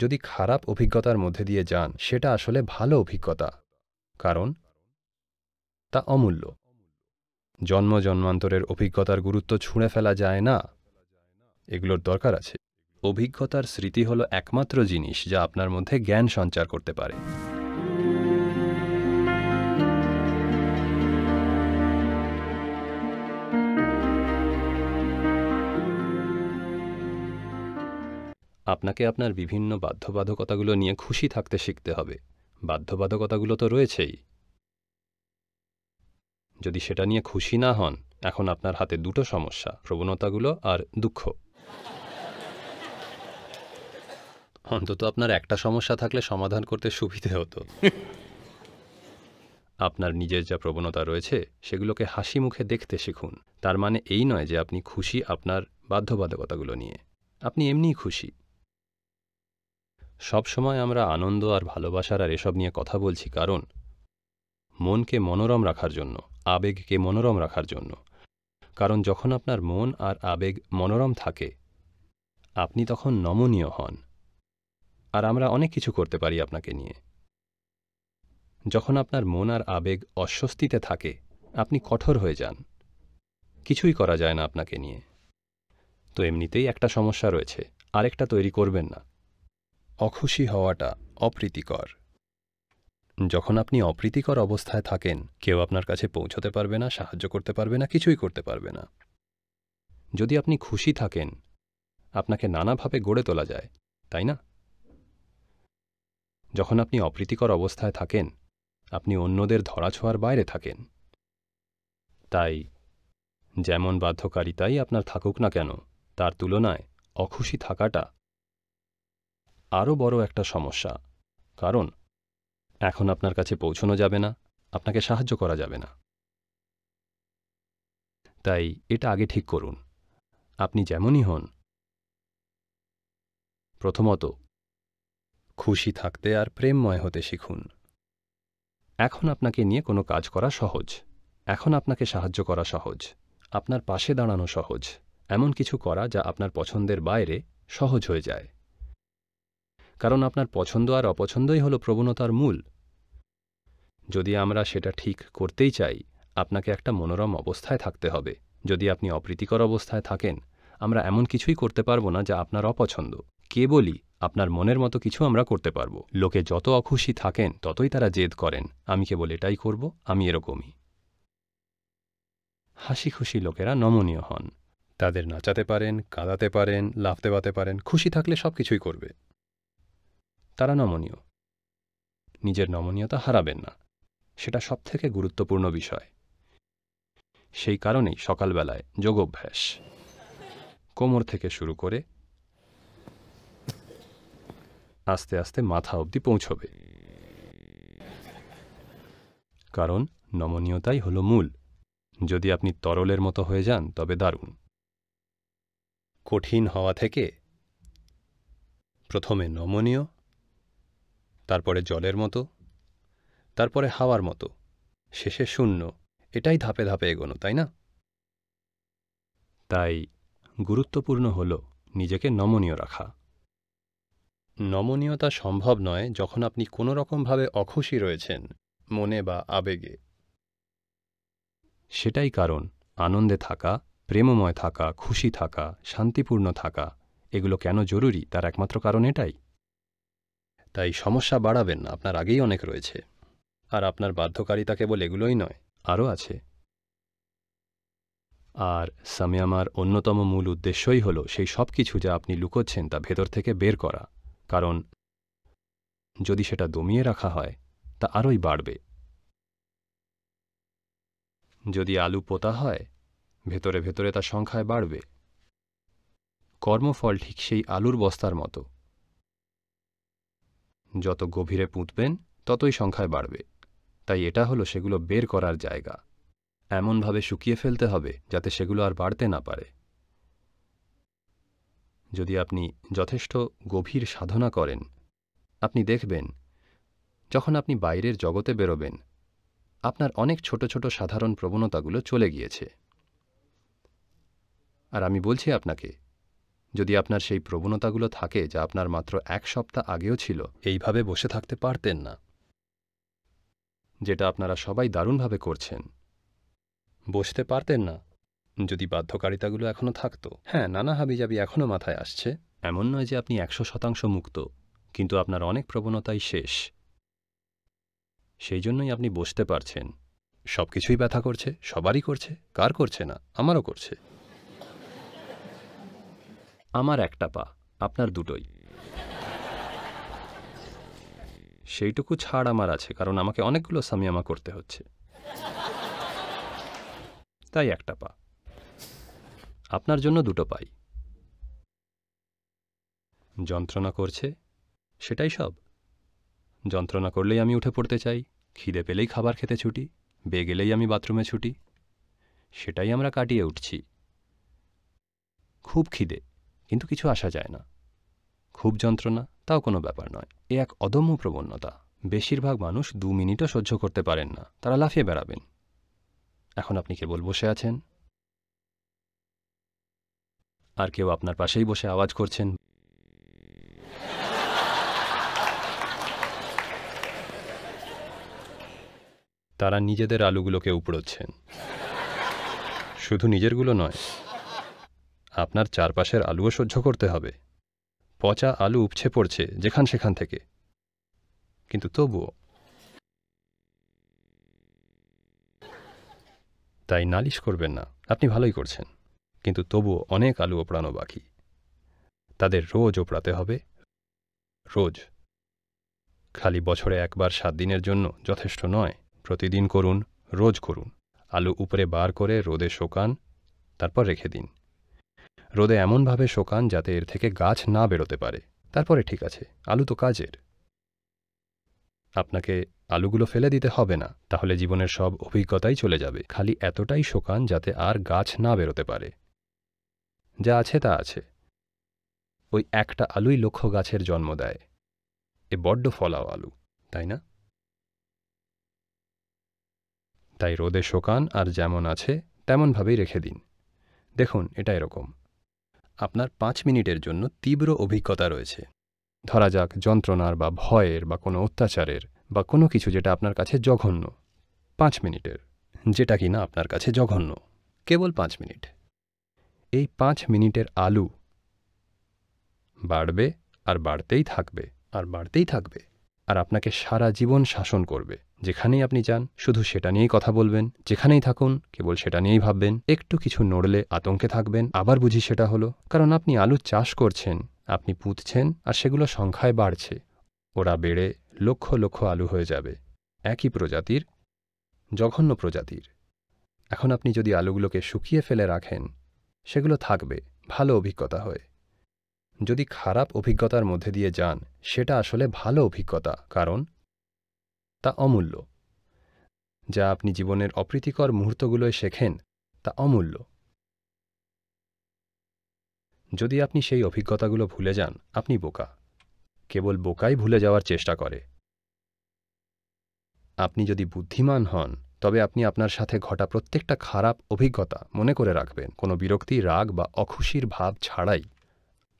যদি খারাপ অভিজ্ঞতার মধ্যে দিয়ে যান সেটা আসলে ভালো অভিজ্ঞতা কারণ তা অমূল্য জন্ম জন্মান্তরের অভিজ্ঞতার গুরুত্ব ছুঁড়ে ফেলা যায় না এগুলোর দরকার আছে অভিজ্ঞতার স্মৃতি হলো একমাত্র জিনিস যা আপনার মধ্যে জ্ঞান সঞ্চার করতে পারে আপনাকে আপনার বিভিন্ন বাধ্যবাধকতাগুলো নিয়ে খুশি থাকতে শিখতে হবে বাধ্যবাধকতাগুলো তো রয়েছেই যদি সেটা নিয়ে খুশি না হন এখন আপনার হাতে দুটো সমস্যা প্রবণতাগুলো আর দুঃখ অন্তত আপনার একটা সমস্যা থাকলে সমাধান করতে সুবিধে হতো আপনার নিজের যা প্রবণতা রয়েছে সেগুলোকে হাসি মুখে দেখতে শিখুন তার মানে এই নয় যে আপনি খুশি আপনার বাধ্যবাধকতাগুলো নিয়ে আপনি এমনিই খুশি সবসময় আমরা আনন্দ আর ভালোবাসার আর এসব নিয়ে কথা বলছি কারণ মনকে মনোরম রাখার জন্য আবেগকে মনোরম রাখার জন্য কারণ যখন আপনার মন আর আবেগ মনোরম থাকে আপনি তখন নমনীয় হন আর আমরা অনেক কিছু করতে পারি আপনাকে নিয়ে যখন আপনার মন আর আবেগ অস্বস্তিতে থাকে আপনি কঠোর হয়ে যান কিছুই করা যায় না আপনাকে নিয়ে তো এমনিতেই একটা সমস্যা রয়েছে আরেকটা তৈরি করবেন না অখুশি হওয়াটা অপ্রীতিকর যখন আপনি অপ্রীতিকর অবস্থায় থাকেন কেউ আপনার কাছে পৌঁছতে পারবে না সাহায্য করতে পারবে না কিছুই করতে পারবে না যদি আপনি খুশি থাকেন আপনাকে নানাভাবে গড়ে তোলা যায় তাই না যখন আপনি অপ্রীতিকর অবস্থায় থাকেন আপনি অন্যদের ধরাছোঁয়ার বাইরে থাকেন তাই যেমন বাধ্যকারিতাই আপনার থাকুক না কেন তার তুলনায় অখুশি থাকাটা আরও বড় একটা সমস্যা কারণ এখন আপনার কাছে পৌঁছানো যাবে না আপনাকে সাহায্য করা যাবে না তাই এটা আগে ঠিক করুন আপনি যেমনই হন প্রথমত খুশি থাকতে আর প্রেমময় হতে শিখুন এখন আপনাকে নিয়ে কোনো কাজ করা সহজ এখন আপনাকে সাহায্য করা সহজ আপনার পাশে দাঁড়ানো সহজ এমন কিছু করা যা আপনার পছন্দের বাইরে সহজ হয়ে যায় কারণ আপনার পছন্দ আর অপছন্দই হলো প্রবণতার মূল যদি আমরা সেটা ঠিক করতেই চাই আপনাকে একটা মনোরম অবস্থায় থাকতে হবে যদি আপনি অপ্রীতিকর অবস্থায় থাকেন আমরা এমন কিছুই করতে পারবো না যা আপনার অপছন্দ কে বলি আপনার মনের মতো কিছু আমরা করতে পারবো লোকে যত অখুশি থাকেন ততই তারা জেদ করেন আমি কেবল এটাই করব আমি এরকমই হাসি খুশি লোকেরা নমনীয় হন তাদের নাচাতে পারেন কাঁদাতে পারেন লাফতে পাতে পারেন খুশি থাকলে সব কিছুই করবে তারা নমনীয় নিজের নমনীয়তা হারাবেন না সেটা সবথেকে গুরুত্বপূর্ণ বিষয় সেই কারণেই সকালবেলায় অভ্যাস কোমর থেকে শুরু করে আস্তে আস্তে মাথা অবধি পৌঁছবে কারণ নমনীয়তাই হল মূল যদি আপনি তরলের মতো হয়ে যান তবে দারুণ কঠিন হওয়া থেকে প্রথমে নমনীয় তারপরে জলের মতো তারপরে হাওয়ার মতো শেষে শূন্য এটাই ধাপে ধাপে এগোনো তাই না তাই গুরুত্বপূর্ণ হল নিজেকে নমনীয় রাখা নমনীয়তা সম্ভব নয় যখন আপনি কোনো রকমভাবে অখুশি রয়েছেন মনে বা আবেগে সেটাই কারণ আনন্দে থাকা প্রেমময় থাকা খুশি থাকা শান্তিপূর্ণ থাকা এগুলো কেন জরুরি তার একমাত্র কারণ এটাই তাই সমস্যা বাড়াবেন না আপনার আগেই অনেক রয়েছে আর আপনার বাধ্যকারিতা কেবল এগুলোই নয় আরও আছে আর সামিয়ামার অন্যতম মূল উদ্দেশ্যই হল সেই সব কিছু যা আপনি লুকোচ্ছেন তা ভেতর থেকে বের করা কারণ যদি সেটা দমিয়ে রাখা হয় তা আরোই বাড়বে যদি আলু পোতা হয় ভেতরে ভেতরে তা সংখ্যায় বাড়বে কর্মফল ঠিক সেই আলুর বস্তার মতো যত গভীরে পুঁতবেন ততই সংখ্যায় বাড়বে তাই এটা হলো সেগুলো বের করার জায়গা এমনভাবে শুকিয়ে ফেলতে হবে যাতে সেগুলো আর বাড়তে না পারে যদি আপনি যথেষ্ট গভীর সাধনা করেন আপনি দেখবেন যখন আপনি বাইরের জগতে বেরোবেন আপনার অনেক ছোট ছোট সাধারণ প্রবণতাগুলো চলে গিয়েছে আর আমি বলছি আপনাকে যদি আপনার সেই প্রবণতাগুলো থাকে যা আপনার মাত্র এক সপ্তাহ আগেও ছিল এইভাবে বসে থাকতে পারতেন না যেটা আপনারা সবাই দারুণভাবে করছেন বসতে পারতেন না যদি বাধ্যকারিতাগুলো এখনও থাকত হ্যাঁ নানা হাবিজাবি এখনও মাথায় আসছে এমন নয় যে আপনি একশো শতাংশ মুক্ত কিন্তু আপনার অনেক প্রবণতাই শেষ সেই জন্যই আপনি বসতে পারছেন সব কিছুই ব্যথা করছে সবারই করছে কার করছে না আমারও করছে আমার একটা পা আপনার দুটোই সেইটুকু ছাড় আমার আছে কারণ আমাকে অনেকগুলো সামিয়ামা করতে হচ্ছে তাই একটা পা আপনার জন্য দুটো পাই যন্ত্রণা করছে সেটাই সব যন্ত্রণা করলেই আমি উঠে পড়তে চাই খিদে পেলেই খাবার খেতে ছুটি বে গেলেই আমি বাথরুমে ছুটি সেটাই আমরা কাটিয়ে উঠছি খুব খিদে কিন্তু কিছু আসা যায় না খুব যন্ত্রণা তাও কোনো ব্যাপার নয় এ এক অদম্য প্রবণতা বেশিরভাগ মানুষ দু মিনিটও সহ্য করতে পারেন না তারা লাফিয়ে বেড়াবেন এখন আপনি কেবল বসে আছেন আর কেউ আপনার পাশেই বসে আওয়াজ করছেন তারা নিজেদের আলুগুলোকে উপড়োচ্ছেন শুধু নিজেরগুলো নয় আপনার চারপাশের আলুও সহ্য করতে হবে পচা আলু উপছে পড়ছে যেখান সেখান থেকে কিন্তু তবুও তাই নালিশ করবেন না আপনি ভালোই করছেন কিন্তু তবুও অনেক আলু ওপড়ানো বাকি তাদের রোজ ওপড়াতে হবে রোজ খালি বছরে একবার সাত দিনের জন্য যথেষ্ট নয় প্রতিদিন করুন রোজ করুন আলু উপরে বার করে রোদে শোকান তারপর রেখে দিন রোদে এমনভাবে শোকান যাতে এর থেকে গাছ না বেরোতে পারে তারপরে ঠিক আছে আলু তো কাজের আপনাকে আলুগুলো ফেলে দিতে হবে না তাহলে জীবনের সব অভিজ্ঞতাই চলে যাবে খালি এতটাই শোকান যাতে আর গাছ না বেরোতে পারে যা আছে তা আছে ওই একটা আলুই লক্ষ গাছের জন্ম দেয় এ বড্ড ফলাও আলু তাই না তাই রোদে শোকান আর যেমন আছে তেমনভাবেই রেখে দিন দেখুন এটা এরকম আপনার পাঁচ মিনিটের জন্য তীব্র অভিজ্ঞতা রয়েছে ধরা যাক যন্ত্রণার বা ভয়ের বা কোনো অত্যাচারের বা কোনো কিছু যেটা আপনার কাছে জঘন্য পাঁচ মিনিটের যেটা কিনা আপনার কাছে জঘন্য কেবল পাঁচ মিনিট এই পাঁচ মিনিটের আলু বাড়বে আর বাড়তেই থাকবে আর বাড়তেই থাকবে আর আপনাকে সারা জীবন শাসন করবে যেখানেই আপনি যান শুধু সেটা নিয়েই কথা বলবেন যেখানেই থাকুন কেবল সেটা নিয়েই ভাববেন একটু কিছু নড়লে আতঙ্কে থাকবেন আবার বুঝি সেটা হলো কারণ আপনি আলু চাষ করছেন আপনি পুঁতছেন আর সেগুলো সংখ্যায় বাড়ছে ওরা বেড়ে লক্ষ লক্ষ আলু হয়ে যাবে একই প্রজাতির জঘন্য প্রজাতির এখন আপনি যদি আলুগুলোকে শুকিয়ে ফেলে রাখেন সেগুলো থাকবে ভালো অভিজ্ঞতা হয়ে যদি খারাপ অভিজ্ঞতার মধ্যে দিয়ে যান সেটা আসলে ভালো অভিজ্ঞতা কারণ তা অমূল্য যা আপনি জীবনের অপ্রীতিকর মুহূর্তগুলোয় শেখেন তা অমূল্য যদি আপনি সেই অভিজ্ঞতাগুলো ভুলে যান আপনি বোকা কেবল বোকাই ভুলে যাওয়ার চেষ্টা করে আপনি যদি বুদ্ধিমান হন তবে আপনি আপনার সাথে ঘটা প্রত্যেকটা খারাপ অভিজ্ঞতা মনে করে রাখবেন কোনো বিরক্তি রাগ বা অখুশির ভাব ছাড়াই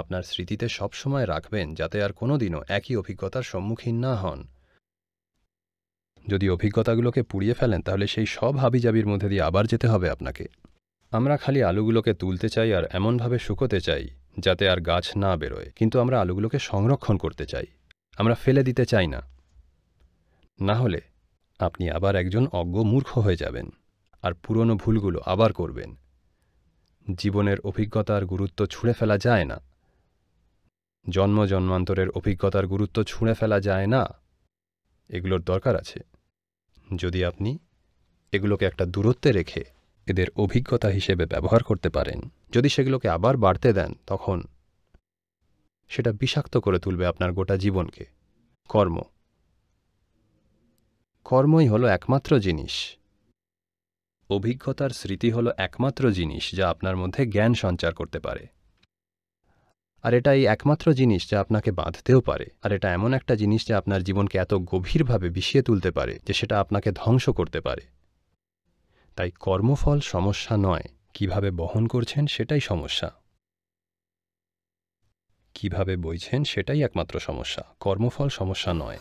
আপনার স্মৃতিতে সবসময় রাখবেন যাতে আর কোনোদিনও একই অভিজ্ঞতার সম্মুখীন না হন যদি অভিজ্ঞতাগুলোকে পুড়িয়ে ফেলেন তাহলে সেই সব হাবিজাবির মধ্যে দিয়ে আবার যেতে হবে আপনাকে আমরা খালি আলুগুলোকে তুলতে চাই আর এমনভাবে শুকোতে চাই যাতে আর গাছ না বেরোয় কিন্তু আমরা আলুগুলোকে সংরক্ষণ করতে চাই আমরা ফেলে দিতে চাই না না হলে আপনি আবার একজন অজ্ঞ মূর্খ হয়ে যাবেন আর পুরনো ভুলগুলো আবার করবেন জীবনের অভিজ্ঞতার গুরুত্ব ছুঁড়ে ফেলা যায় না জন্ম জন্মান্তরের অভিজ্ঞতার গুরুত্ব ছুঁড়ে ফেলা যায় না এগুলোর দরকার আছে যদি আপনি এগুলোকে একটা দূরত্বে রেখে এদের অভিজ্ঞতা হিসেবে ব্যবহার করতে পারেন যদি সেগুলোকে আবার বাড়তে দেন তখন সেটা বিষাক্ত করে তুলবে আপনার গোটা জীবনকে কর্ম কর্মই হলো একমাত্র জিনিস অভিজ্ঞতার স্মৃতি হলো একমাত্র জিনিস যা আপনার মধ্যে জ্ঞান সঞ্চার করতে পারে আর এটা এই একমাত্র জিনিস যা আপনাকে বাঁধতেও পারে আর এটা এমন একটা জিনিস যা আপনার জীবনকে এত গভীরভাবে বিষিয়ে তুলতে পারে যে সেটা আপনাকে ধ্বংস করতে পারে তাই কর্মফল সমস্যা নয় কিভাবে বহন করছেন সেটাই সমস্যা কিভাবে বইছেন সেটাই একমাত্র সমস্যা কর্মফল সমস্যা নয়